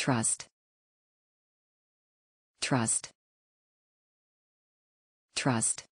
Trust. Trust. Trust.